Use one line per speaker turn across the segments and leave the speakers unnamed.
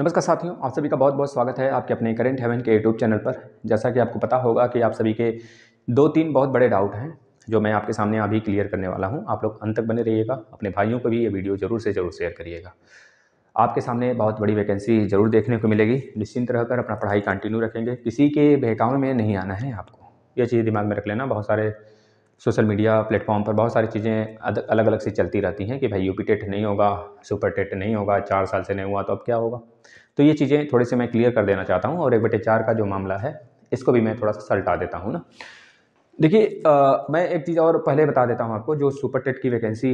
नमस्कार साथियों आप सभी का बहुत बहुत स्वागत है आपके अपने करेंट हेवन के यूट्यूब चैनल पर जैसा कि आपको पता होगा कि आप सभी के दो तीन बहुत बड़े डाउट हैं जो मैं आपके सामने अभी क्लियर करने वाला हूं आप लोग अंत तक बने रहिएगा अपने भाइयों को भी ये वीडियो ज़रूर से ज़रूर शेयर करिएगा आपके सामने बहुत बड़ी वैकेंसी ज़रूर देखने को मिलेगी निश्चिंत रहकर अपना पढ़ाई कंटिन्यू रखेंगे किसी के बहकावे में नहीं आना है आपको ये चीज़ दिमाग में रख लेना बहुत सारे सोशल मीडिया प्लेटफॉर्म पर बहुत सारी चीज़ें अलग अलग से चलती रहती हैं कि भाई यू टेट नहीं होगा सुपर टेट नहीं होगा चार साल से नहीं हुआ तो अब क्या होगा तो ये चीज़ें थोड़ी सी मैं क्लियर कर देना चाहता हूँ और एक बटे चार का जो मामला है इसको भी मैं थोड़ा सा सल्टा देता हूँ ना देखिए मैं एक चीज़ और पहले बता देता हूँ आपको जो सुपर टेट की वैकेंसी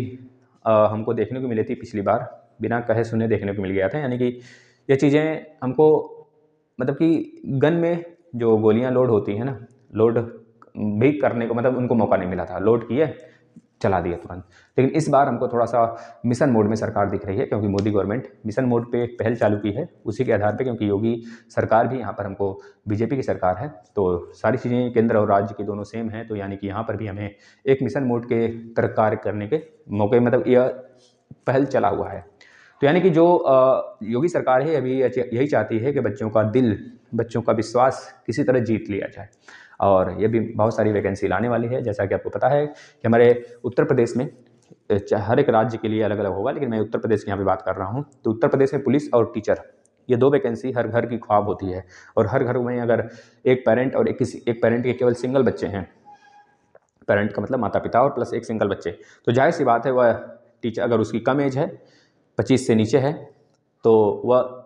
हमको देखने को मिली थी पिछली बार बिना कहे सुने देखने को मिल गया था यानी कि ये चीज़ें हमको मतलब कि गन में जो गोलियां लोड होती हैं ना लोड भी करने को मतलब उनको मौका नहीं मिला था लोड किए चला दिया तुरंत लेकिन इस बार हमको थोड़ा सा मिशन मोड में सरकार दिख रही है क्योंकि मोदी गवर्नमेंट मिशन मोड पे पहल चालू की है उसी के आधार पे क्योंकि योगी सरकार भी यहाँ पर हमको बीजेपी की सरकार है तो सारी चीज़ें केंद्र और राज्य की दोनों सेम हैं तो यानी कि यहाँ पर भी हमें एक मिशन मोड के तरह कार्य करने के मौके मतलब यह पहल चला हुआ है तो यानी कि जो योगी सरकार है अभी यही चाहती है कि बच्चों का दिल बच्चों का विश्वास किसी तरह जीत लिया जाए और ये भी बहुत सारी वैकेंसी लाने वाली है जैसा कि आपको पता है कि हमारे उत्तर प्रदेश में हर एक राज्य के लिए अलग अलग होगा लेकिन मैं उत्तर प्रदेश की यहाँ पर बात कर रहा हूँ तो उत्तर प्रदेश में पुलिस और टीचर ये दो वैकेंसी हर घर की ख्वाब होती है और हर घर में अगर एक पेरेंट और एक किसी एक पेरेंट के केवल सिंगल बच्चे हैं पेरेंट का मतलब माता पिता और प्लस एक सिंगल बच्चे तो जाहिर सी बात है वह टीचर अगर उसकी कम एज है पच्चीस से नीचे है तो वह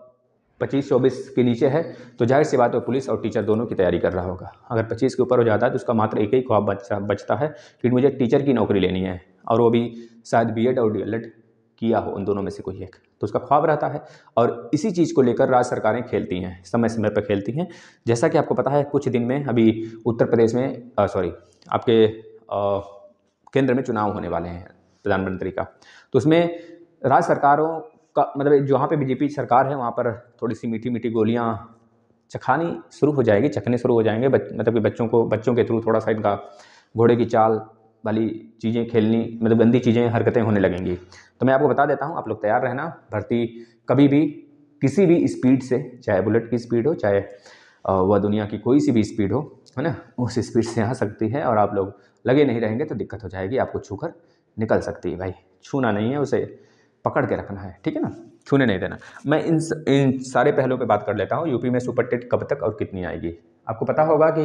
पच्चीस चौबीस के नीचे है तो जाहिर सी बात है पुलिस और टीचर दोनों की तैयारी कर रहा होगा अगर पच्चीस के ऊपर हो जाता है तो उसका मात्र एक ही ख्वाब बचा बचता है कि मुझे टीचर की नौकरी लेनी है और वो भी शायद बी और डी किया हो उन दोनों में से कोई एक तो उसका ख्वाब रहता है और इसी चीज़ को लेकर राज्य सरकारें खेलती हैं समय समय पर खेलती हैं जैसा कि आपको पता है कुछ दिन में अभी उत्तर प्रदेश में सॉरी आपके आ, केंद्र में चुनाव होने वाले हैं प्रधानमंत्री का तो उसमें राज्य सरकारों उसका मतलब जहाँ पे बीजेपी सरकार है वहाँ पर थोड़ी सी मीठी मीठी गोलियाँ चखानी शुरू हो जाएगी चखने शुरू हो जाएंगे बच, मतलब कि बच्चों को बच्चों के थ्रू थोड़ा सा इनका घोड़े की चाल वाली चीज़ें खेलनी मतलब गंदी चीज़ें हरकतें होने लगेंगी तो मैं आपको बता देता हूँ आप लोग तैयार रहना भर्ती कभी भी किसी भी स्पीड से चाहे बुलेट की स्पीड हो चाहे वह दुनिया की कोई सी भी स्पीड हो है ना उस स्पीड से आ सकती है और आप लोग लगे नहीं रहेंगे तो दिक्कत हो जाएगी आपको छूकर निकल सकती है भाई छूना नहीं है उसे पकड़ के रखना है ठीक है ना छूने नहीं देना मैं इन इन सारे पहलुओं पे बात कर लेता हूँ यूपी में सुपर टेट कब तक और कितनी आएगी आपको पता होगा कि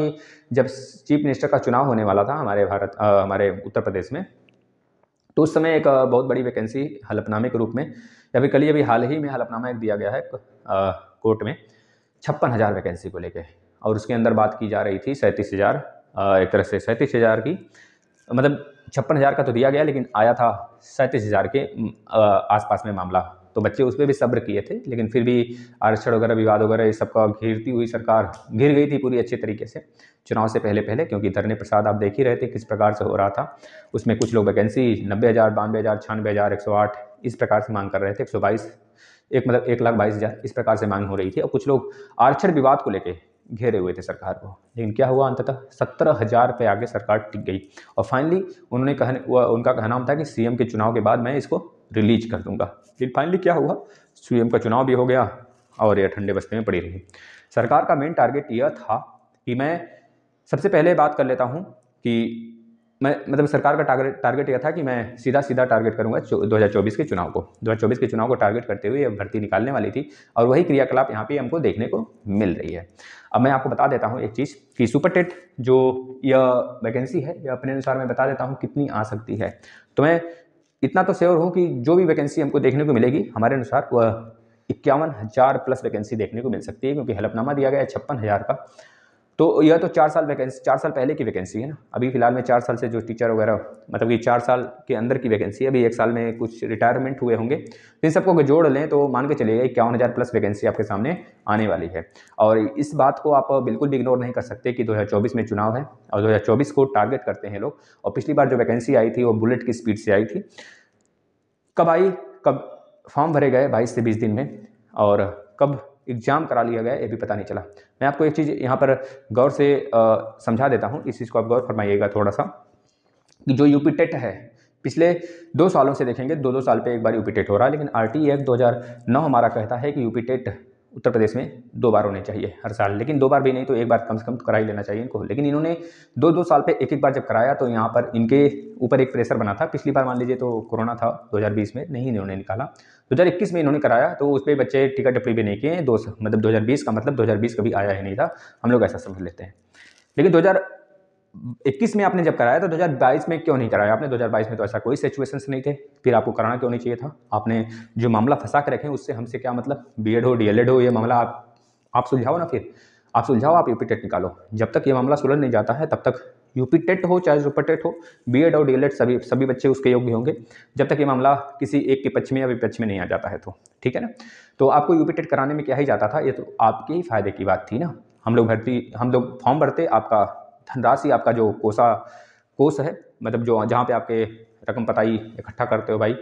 जब चीफ मिनिस्टर का चुनाव होने वाला था हमारे भारत आ, हमारे उत्तर प्रदेश में तो उस समय एक बहुत बड़ी वैकेंसी हलफनामे के रूप में या फिर कल अभी हाल ही में हलफनामा एक दिया गया है कोर्ट में छप्पन हज़ार वैकेंसी को लेकर और उसके अंदर बात की जा रही थी सैंतीस हज़ार एक तरह से सैंतीस हज़ार की मतलब छप्पन हज़ार का तो दिया गया लेकिन आया था सैंतीस हज़ार के आसपास में मामला तो बच्चे उस पर भी सब्र किए थे लेकिन फिर भी आरक्षण वगैरह विवाद वगैरह ये सबका घेरती हुई सरकार घिर गई थी पूरी अच्छे तरीके से चुनाव से पहले पहले क्योंकि धरने प्रसाद आप देख ही रहे थे किस प्रकार से हो रहा था उसमें कुछ लोग वैकेंसी नब्बे हज़ार बानवे हज़ार छियानवे हज़ार एक सौ आठ इस प्रकार से मांग कर रहे थे एक सौ बाईस एक मतलब एक लाख बाईस हज़ार इस प्रकार से मांग हो रही थी और कुछ लोग आरक्षण विवाद को लेकर घेरे हुए थे सरकार को लेकिन क्या हुआ अंततः सत्रह हज़ार पे आगे सरकार टिक गई और फाइनली उन्होंने कहने उनका कहना था कि सीएम के चुनाव के बाद मैं इसको रिलीज कर दूंगा लेकिन फाइनली क्या हुआ सीएम का चुनाव भी हो गया और यह ठंडे बस्ते में पड़ी रही सरकार का मेन टारगेट यह था कि मैं सबसे पहले बात कर लेता हूँ कि मैं मतलब सरकार का टारगेट टारगेट यह था कि मैं सीधा सीधा टारगेट करूंगा 2024 के चुनाव को 2024 के चुनाव को टारगेट करते हुए भर्ती निकालने वाली थी और वही क्रियाकलाप यहाँ पे हमको देखने को मिल रही है अब मैं आपको बता देता हूँ एक चीज़ कि सुपर टेट जो यह वैकेंसी है यह अपने अनुसार मैं बता देता हूँ कितनी आ सकती है तो मैं इतना तो श्योर हूँ कि जो भी वैकेंसी हमको देखने को मिलेगी हमारे अनुसार वह इक्यावन हज़ार प्लस वैकेंसी देखने को मिल सकती है क्योंकि हलफनामा दिया गया है छप्पन हज़ार का तो यह तो चार साल वैकेंसी चार साल पहले की वैकेंसी है ना अभी फ़िलहाल में चार साल से जो टीचर वगैरह मतलब कि चार साल के अंदर की वैकेंसी है अभी एक साल में कुछ रिटायरमेंट हुए होंगे तो इन सबको अगर जोड़ लें तो मान के चलिएगा इक्यावन हज़ार प्लस वैकेंसी आपके सामने आने वाली है और इस बात को आप बिल्कुल भी इग्नोर नहीं कर सकते कि दो में चुनाव है और दो को टारगेट करते हैं लोग और पिछली बार जो वैकेंसी आई थी वो बुलेट की स्पीड से आई थी कब आई कब फॉर्म भरे गए बाईस से बीस दिन में और कब एग्ज़ाम करा लिया गया ये भी पता नहीं चला मैं आपको एक चीज़ यहाँ पर गौर से समझा देता हूँ इस चीज़ को आप गौर फरमाइएगा थोड़ा सा कि जो यूपी टेट है पिछले दो सालों से देखेंगे दो दो साल पे एक बार यूपी टेट हो रहा है लेकिन आर टी एक्ट दो हमारा कहता है कि यूपी टेट उत्तर प्रदेश में दो बार होने चाहिए हर साल लेकिन दो बार भी नहीं तो एक बार कम से कम करा ही लेना चाहिए इनको लेकिन इन्होंने दो दो साल पे एक एक बार जब कराया तो यहाँ पर इनके ऊपर एक प्रेशर बना था पिछली बार मान लीजिए तो कोरोना था 2020 में नहीं इन्होंने निकाला 2021 में इन्होंने कराया तो उस पर बच्चे टिकट टपरी भी नहीं किए दो मतलब दो का मतलब दो कभी आया ही नहीं था हम लोग ऐसा समझ लेते हैं लेकिन दो इक्कीस में आपने जब कराया था 2022 में क्यों नहीं कराया आपने 2022 में तो ऐसा कोई सिचुएशन नहीं थे फिर आपको कराना क्यों नहीं चाहिए था आपने जो मामला फंसा के रखे उससे हमसे क्या मतलब बी हो डी हो ये मामला आप आप सुलझाओ ना फिर आप सुलझाओ आप यूपी टेट निकालो जब तक ये मामला सुलझ नहीं जाता है तब तक यूपी टेट हो चाहे सुपर टेट हो बी और डी सभी सभी बच्चे उसके योग्य होंगे जब तक ये मामला किसी एक के पक्ष में या विपक्ष में नहीं आ जाता है तो ठीक है ना तो आपको यूपी टेट कराने में क्या ही जाता था ये तो आपके ही फायदे की बात थी ना हम लोग भर्ती हम लोग फॉर्म भरते आपका धनराशि आपका जो कोसा कोष है मतलब जो जहाँ पे आपके रकम पताई इकट्ठा करते हो भाई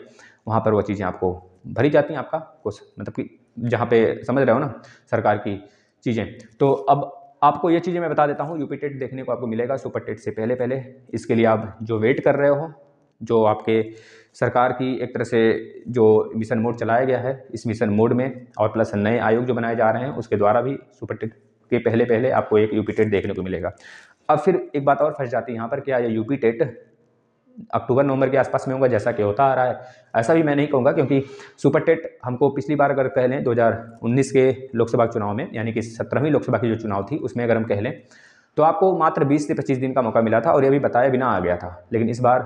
वहाँ पर वो चीज़ें आपको भरी जाती हैं आपका कोष मतलब कि जहाँ पे समझ रहे हो ना सरकार की चीज़ें तो अब आपको ये चीज़ें मैं बता देता हूँ यूपी टेट देखने को आपको मिलेगा सुपर टेट से पहले पहले इसके लिए आप जो वेट कर रहे हो जो आपके सरकार की एक तरह से जो मिशन मोड चलाया गया है इस मिशन मोड में और प्लस नए आयोग जो बनाए जा रहे हैं उसके द्वारा भी सुपर टेट के पहले पहले आपको एक यूपी टेट देखने को मिलेगा अब फिर एक बात और फंस जाती है यहाँ पर क्या ये यूपी टेट अक्टूबर नवंबर के आसपास में होगा जैसा कि होता आ रहा है ऐसा भी मैं नहीं कहूँगा क्योंकि सुपर टेट हमको पिछली बार अगर कह लें दो के लोकसभा चुनाव में यानी कि सत्रहवीं लोकसभा की जो चुनाव थी उसमें अगर हम कह लें तो आपको मात्र 20 से 25 दिन का मौका मिला था और ये भी बताया बिना आ गया था लेकिन इस बार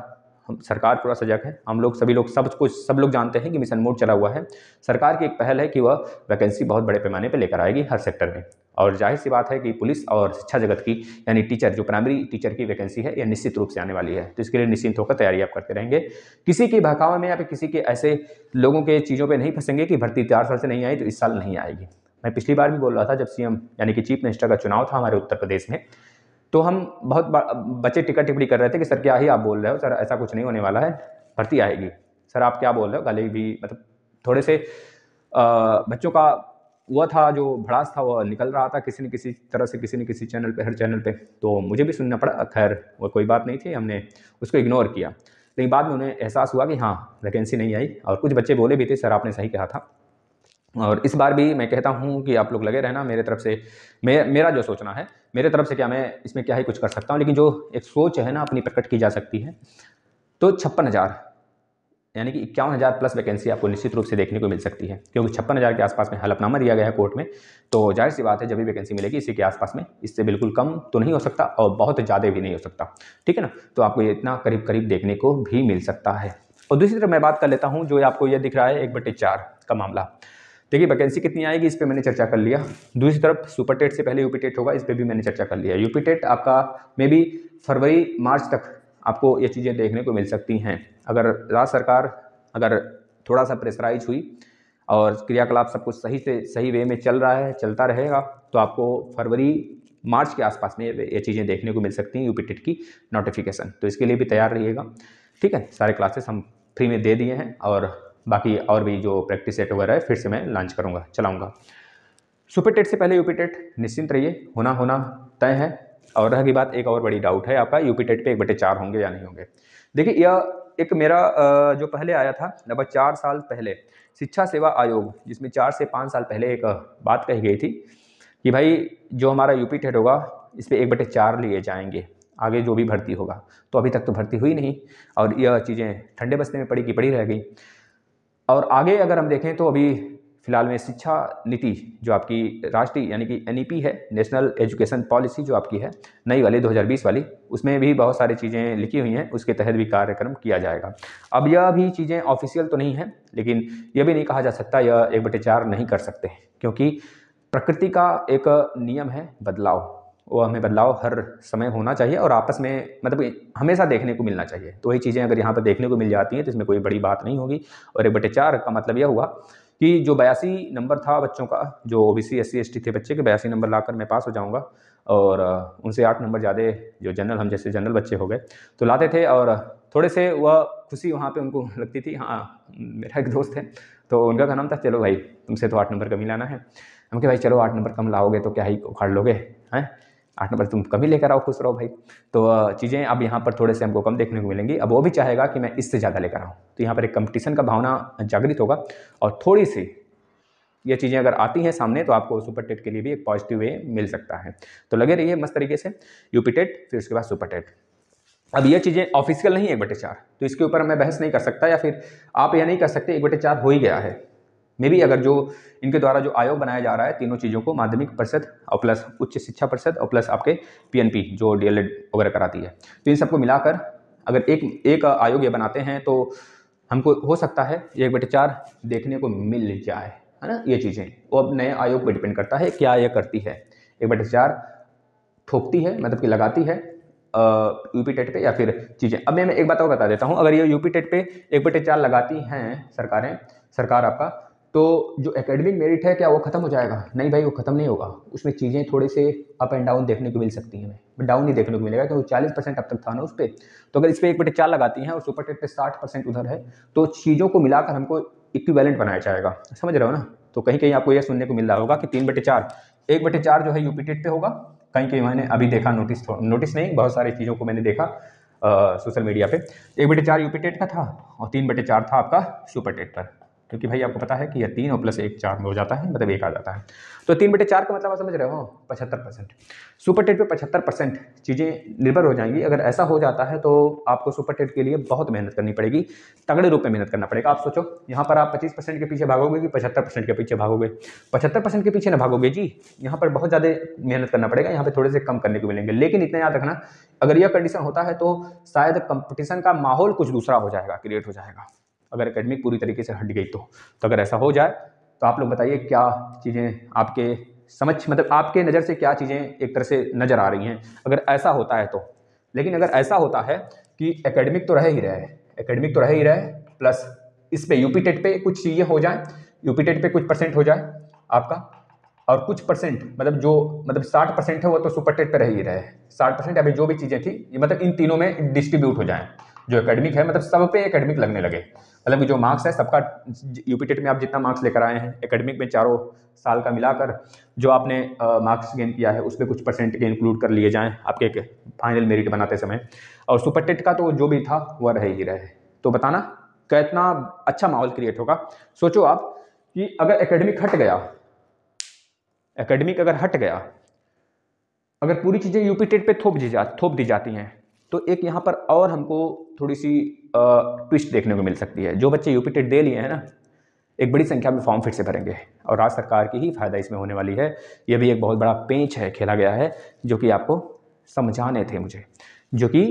हम सरकार पूरा सजग है हम लोग सभी लोग सब कुछ सब लोग जानते हैं कि मिशन मोड चला हुआ है सरकार की एक पहल है कि वह वैकेंसी बहुत बड़े पैमाने पर लेकर आएगी हर सेक्टर में और जाहिर सी बात है कि पुलिस और शिक्षा जगत की यानी टीचर जो प्राइमरी टीचर की वैकेंसी है यह निश्चित रूप से आने वाली है तो इसके लिए निश्चिंत होकर तैयारी आप करते रहेंगे किसी के भकावे में या फिर किसी के ऐसे लोगों के चीज़ों पर नहीं फंसेंगे कि भर्ती चार साल से नहीं आई तो इस साल नहीं आएगी मैं पिछली बार भी बोल रहा था जब सी यानी कि चीफ मिनिस्टर का चुनाव था हमारे उत्तर प्रदेश में तो हम बहुत बच्चे टिकट टिप्पणी कर रहे थे कि सर क्या ही आप बोल रहे हो सर ऐसा कुछ नहीं होने वाला है भर्ती आएगी सर आप क्या बोल रहे हो गले भी मतलब थोड़े से बच्चों का वह था जो भड़ास था वह निकल रहा था किसी न किसी तरह से किसी न किसी चैनल पे हर चैनल पे तो मुझे भी सुनना पड़ा खैर वो कोई बात नहीं थी हमने उसको इग्नोर किया लेकिन बाद में उन्हें एहसास हुआ कि हाँ वैकेंसी नहीं आई और कुछ बच्चे बोले भी थे सर आपने सही कहा था और इस बार भी मैं कहता हूँ कि आप लोग लगे रहना मेरे तरफ से मे, मेरा जो सोचना है मेरे तरफ से क्या मैं इसमें क्या ही कुछ कर सकता हूँ लेकिन जो एक सोच है ना अपनी प्रकट की जा सकती है तो छप्पन हज़ार यानी कि इक्यावन हज़ार प्लस वैकेंसी आपको निश्चित रूप से देखने को मिल सकती है क्योंकि छप्पन हज़ार के आसपास में हलफनामा दिया गया है कोर्ट में तो जाहिर सी बात है जब भी वैकेंसी मिलेगी इसी के आसपास में इससे बिल्कुल कम तो नहीं हो सकता और बहुत ज़्यादा भी नहीं हो सकता ठीक है ना तो आपको ये इतना करीब करीब देखने को भी मिल सकता है और दूसरी तरफ मैं बात कर लेता हूँ जो आपको यह दिख रहा है एक बटे चार का मामला देखिए वैकेंसी कितनी आएगी इस पर मैंने चर्चा कर लिया दूसरी तरफ सुपर टेट से पहले यूपी टेट होगा इस पर भी मैंने चर्चा कर लिया यूपी टेट आपका मे बी फरवरी मार्च तक आपको ये चीज़ें देखने को मिल सकती हैं अगर राज्य सरकार अगर थोड़ा सा प्रेशराइज हुई और क्रियाकलाप सब कुछ सही से सही वे में चल रहा है चलता रहेगा तो आपको फरवरी मार्च के आसपास में ये चीज़ें देखने को मिल सकती हैं यूपी की नोटिफिकेशन तो इसके लिए भी तैयार रहिएगा ठीक है सारे क्लासेस हम फ्री में दे दिए हैं और बाकी और भी जो प्रैक्टिस सेट वगैरह है फिर से मैं लॉन्च करूँगा चलाऊँगा सुपर टेट से पहले यूपी टेट निश्चिंत रहिए होना होना तय है और रह की बात एक और बड़ी डाउट है आपका यूपी टेट पे एक बटे चार होंगे या नहीं होंगे देखिए यह एक मेरा जो पहले आया था लगभग चार साल पहले शिक्षा सेवा आयोग जिसमें चार से पाँच साल पहले एक बात कही गई थी कि भाई जो हमारा यूपी टेट होगा इस पर एक बटे चार लिए जाएंगे आगे जो भी भर्ती होगा तो अभी तक तो भर्ती हुई नहीं और यह चीज़ें ठंडे बस्ते में पड़ी की पड़ी रह गई और आगे अगर हम देखें तो अभी फिलहाल में शिक्षा नीति जो आपकी राष्ट्रीय यानी कि एन e है नेशनल एजुकेशन पॉलिसी जो आपकी है नई वाली 2020 वाली उसमें भी बहुत सारी चीज़ें लिखी हुई हैं उसके तहत भी कार्यक्रम किया जाएगा अब यह भी चीज़ें ऑफिशियल तो नहीं हैं लेकिन यह भी नहीं कहा जा सकता यह एक बटे चार नहीं कर सकते क्योंकि प्रकृति का एक नियम है बदलाव वो हमें बदलाव हर समय होना चाहिए और आपस में मतलब हमेशा देखने को मिलना चाहिए तो वही चीज़ें अगर यहाँ पर देखने को मिल जाती हैं तो इसमें कोई बड़ी बात नहीं होगी और एक बटे चार का मतलब यह हुआ कि जो बयासी नंबर था बच्चों का जो O B C S C थे बच्चे के बयासी नंबर लाकर मैं पास हो जाऊँगा और उनसे आठ नंबर ज़्यादा जो जनरल हम जैसे जनरल बच्चे हो गए तो लाते थे और थोड़े से वह खुशी वहाँ पे उनको लगती थी हाँ मेरा एक दोस्त है तो उनका का नाम था चलो भाई तुमसे तो आठ नंबर कम ही लाना है हम कि भाई चलो आठ नंबर कम लाओगे तो क्या ही उखाड़ लोगे हैं आठ नंबर तुम कभी लेकर आओ खुश रहो भाई तो चीज़ें अब यहाँ पर थोड़े से हमको कम देखने को मिलेंगी अब वो भी चाहेगा कि मैं इससे ज़्यादा लेकर आऊँ तो यहाँ पर एक कंपटीशन का भावना जागृत होगा और थोड़ी सी ये चीज़ें अगर आती हैं सामने तो आपको सुपर टेट के लिए भी एक पॉजिटिव वे मिल सकता है तो लगे रहिए मस्त तरीके से यूपी टेट फिर उसके बाद सुपर टेट अब ये चीज़ें ऑफिशियल नहीं है एक बटे चार तो इसके ऊपर मैं बहस नहीं कर सकता या फिर आप यह नहीं कर सकते एक बटे चार हो ही गया है मे भी अगर जो इनके द्वारा जो आयोग बनाया जा रहा है तीनों चीज़ों को माध्यमिक परिषद और प्लस उच्च शिक्षा परिषद और प्लस आपके पीएनपी जो डीएलएड वगैरह कराती है तो इन सबको मिलाकर अगर एक एक आयोग ये बनाते हैं तो हमको हो सकता है एक बटे चार देखने को मिल जाए है ना ये चीज़ें वो अब नए आयोग पर डिपेंड करता है क्या यह करती है एक बटे चार ठोकती है मतलब कि लगाती है यूपी टेट पर या फिर चीज़ें अब मैं एक बात और बता देता हूँ अगर ये यूपी टेट पर एक बटे चार लगाती हैं सरकारें सरकार आपका तो जो एकेडमिक मेरिट है क्या वो ख़त्म हो जाएगा नहीं भाई वो ख़त्म नहीं होगा उसमें चीज़ें थोड़े से अप एंड डाउन देखने को मिल सकती हैं हमें डाउन ही देखने को मिलेगा क्योंकि चालीस परसेंट अब तक था ना उस पर तो अगर इस पर एक बटे चार लगाती हैं और सुपर टेट पर साठ परसेंट उधर है तो चीज़ों को मिलाकर हमको इक्वेलेंट बनाया जाएगा समझ रहे हो ना तो कहीं कहीं आपको यह सुनने को मिल रहा होगा कि तीन बटे चार एक बटे चार जो है यूपी टेट पर होगा कहीं कहीं मैंने अभी देखा नोटिस नोटिस नहीं बहुत सारी चीज़ों को मैंने देखा सोशल मीडिया पे एक बटे चार यूपी टेट का था और तीन बटे चार था आपका सुपर टेट पर क्योंकि भाई आपको पता है कि यह तीन और प्लस एक चार में हो जाता है मतलब एक आ जाता है तो तीन बेटे चार का मतलब आप समझ रहे हो पचहत्तर परसेंट सुपर टेट पे पचहत्तर परसेंट चीज़ें निर्भर हो जाएंगी अगर ऐसा हो जाता है तो आपको सुपर टेट के लिए बहुत मेहनत करनी पड़ेगी तगड़े रूप में मेहनत करना पड़ेगा आप सोचो यहाँ पर आप पच्चीस परसेंट के पीछे भागोगे कि पचहत्तर परसेंट के पीछे भागोगे पचहत्तर परसेंट के पीछे ना भागोगे जी यहाँ पर बहुत ज़्यादा मेहनत करना पड़ेगा यहाँ पर थोड़े से कम करने को मिलेंगे लेकिन इतना याद रखना अगर यह कंडीशन होता है तो शायद कंपटीशन का माहौल कुछ दूसरा हो जाएगा क्रिएट हो जाएगा अगर एकेडमिक पूरी तरीके से हट गई तो तो अगर ऐसा हो जाए तो आप लोग बताइए क्या चीज़ें आपके समझ मतलब आपके नज़र से क्या चीज़ें एक तरह से नज़र आ रही हैं अगर ऐसा होता है तो लेकिन अगर ऐसा होता है कि एकेडमिक तो रह ही रहे एकेडमिक तो रह ही रहे प्लस इस पर यूपी टेट पे कुछ चीज़ें हो जाए यूपी टेट पे कुछ परसेंट हो जाए आपका और कुछ परसेंट मतलब जो मतलब साठ परसेंट है वो तो सुपर टेट पर रह ही रहे साठ परसेंट अभी जो भी चीज़ें थी मतलब इन तीनों में डिस्ट्रीब्यूट हो जाए जो एकेडमिक है मतलब सब पे एकेडमिक लगने लगे मतलब कि जो मार्क्स है सबका यूपीटेट में आप जितना मार्क्स लेकर आए हैं एकेडमिक में चारों साल का मिलाकर जो आपने मार्क्स गेन किया है उसमें कुछ परसेंट के इंक्लूड कर लिए जाएँ आपके एक फाइनल मेरिट बनाते समय और सुपर टेट का तो जो भी था वह रहे ही रहे तो बताना कितना अच्छा माहौल क्रिएट होगा सोचो आप कि अगर एकेडमिक हट गया एकेडमिक अगर हट गया अगर पूरी चीज़ें यूपी टेट पर थोप दी जा थोप दी जाती हैं तो एक यहाँ पर और हमको थोड़ी सी ट्विस्ट देखने को मिल सकती है जो बच्चे यूपी टेट दे लिए हैं ना एक बड़ी संख्या में फॉर्म फिर से भरेंगे और राज्य सरकार की ही फ़ायदा इसमें होने वाली है यह भी एक बहुत बड़ा पेंच है खेला गया है जो कि आपको समझाने थे मुझे जो कि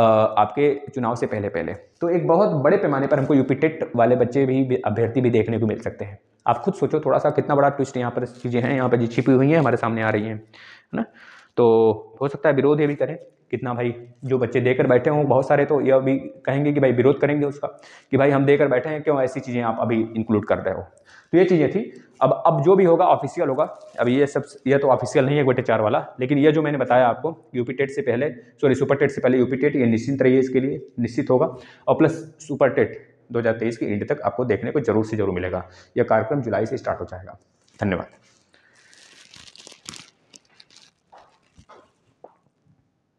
आपके चुनाव से पहले पहले तो एक बहुत बड़े पैमाने पर हमको यूपी टेट वाले बच्चे भी अभ्यर्थी भी देखने को मिल सकते हैं आप खुद सोचो थोड़ा सा कितना बड़ा ट्विस्ट यहाँ पर चीज़ें हैं यहाँ पर जी छिपी हुई हैं हमारे सामने आ रही हैं है ना तो हो सकता है विरोध ये भी करें कितना भाई जो बच्चे देकर बैठे हों बहुत सारे तो यह भी कहेंगे कि भाई विरोध करेंगे उसका कि भाई हम देकर बैठे हैं क्यों ऐसी चीज़ें आप अभी इंक्लूड कर रहे हो तो ये चीज़ें थी अब अब जो भी होगा ऑफिशियल होगा अब ये सब ये तो ऑफिशियल नहीं है गोटे चार वाला लेकिन ये जो मैंने बताया आपको यूपी टेट से पहले सॉरी सुपर टेट से पहले यूपी टेट ये निश्चित रहिए इसके लिए निश्चित होगा और प्लस सुपर टेट 2023 के एंड तक आपको देखने को जरूर से जरूर मिलेगा यह कार्यक्रम जुलाई से स्टार्ट हो जाएगा धन्यवाद